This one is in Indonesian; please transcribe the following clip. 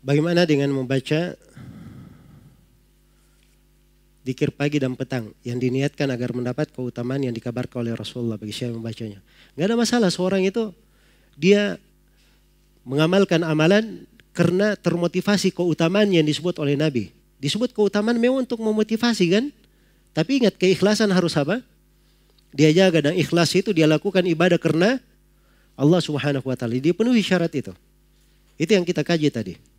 Bagaimana dengan membaca dikir pagi dan petang yang diniatkan agar mendapat keutamaan yang dikabarkan oleh Rasulullah bagi siapa membacanya. Gak ada masalah seorang itu dia mengamalkan amalan karena termotivasi keutamaan yang disebut oleh Nabi. Disebut keutamaan memang untuk memotivasi kan? Tapi ingat keikhlasan harus apa? Dia jaga dan ikhlas itu dia lakukan ibadah karena Allah Subhanahu wa taala. Dia penuhi syarat itu. Itu yang kita kaji tadi.